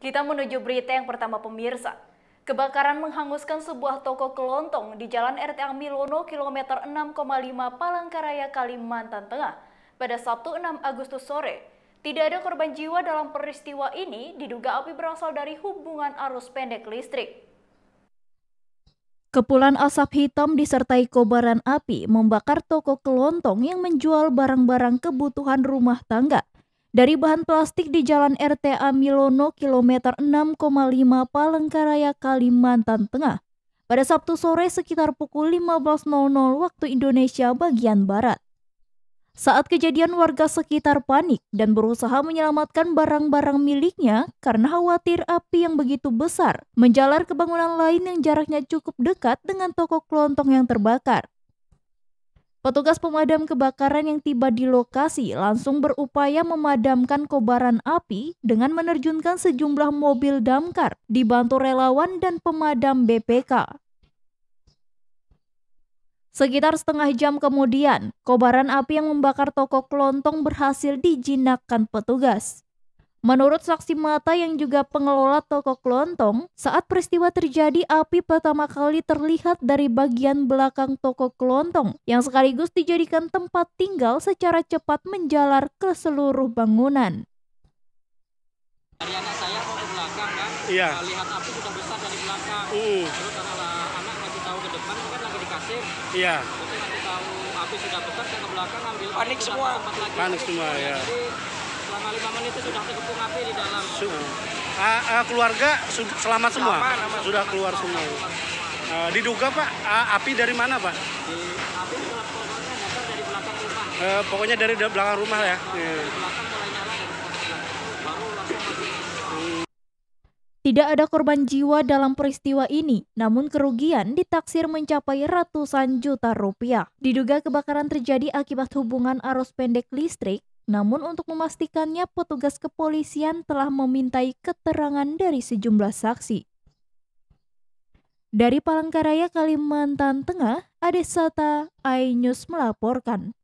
Kita menuju berita yang pertama pemirsa. Kebakaran menghanguskan sebuah toko kelontong di Jalan rt Milono, kilometer 6,5 Palangkaraya, Kalimantan Tengah pada Sabtu 6 Agustus sore. Tidak ada korban jiwa dalam peristiwa ini, diduga api berasal dari hubungan arus pendek listrik. Kepulan asap hitam disertai kobaran api membakar toko kelontong yang menjual barang-barang kebutuhan rumah tangga dari bahan plastik di Jalan RTA Milono kilometer 6,5 Palengkaraya Kalimantan Tengah pada Sabtu sore sekitar pukul 15.00 waktu Indonesia bagian barat. Saat kejadian warga sekitar panik dan berusaha menyelamatkan barang-barang miliknya karena khawatir api yang begitu besar menjalar ke bangunan lain yang jaraknya cukup dekat dengan toko kelontong yang terbakar. Petugas pemadam kebakaran yang tiba di lokasi langsung berupaya memadamkan kobaran api dengan menerjunkan sejumlah mobil damkar dibantu relawan dan pemadam BPK. Sekitar setengah jam kemudian, kobaran api yang membakar toko kelontong berhasil dijinakkan petugas. Menurut saksi mata yang juga pengelola toko kelontong, saat peristiwa terjadi api pertama kali terlihat dari bagian belakang toko kelontong yang sekaligus dijadikan tempat tinggal secara cepat menjalar ke seluruh bangunan. Dari anak saya kok ke belakang kan, iya. Eh, lihat api sudah besar dari belakang. Uh. Terus anak ngasih tahu ke depan, kan lagi di kasir. Iya. Terus ngasih tahu api sudah besar, ke belakang ambil panik semua. Panik semua ya. Jadi, Selama lima menit itu sudah terkepung api di dalam. Uh, uh, keluarga su selamat, semua. Selamat, sudah keluar semua. Uh, diduga Pak uh, api dari mana Pak? Di, api dari belakang rumah. Uh, pokoknya ya? iya. dari belakang rumah ya. Uh, yeah. belakang tidak ada korban jiwa dalam peristiwa ini, namun kerugian ditaksir mencapai ratusan juta rupiah. Diduga kebakaran terjadi akibat hubungan arus pendek listrik namun untuk memastikannya petugas kepolisian telah memintai keterangan dari sejumlah saksi. Dari Palangkaraya, Kalimantan Tengah, Adesata Ainyus melaporkan.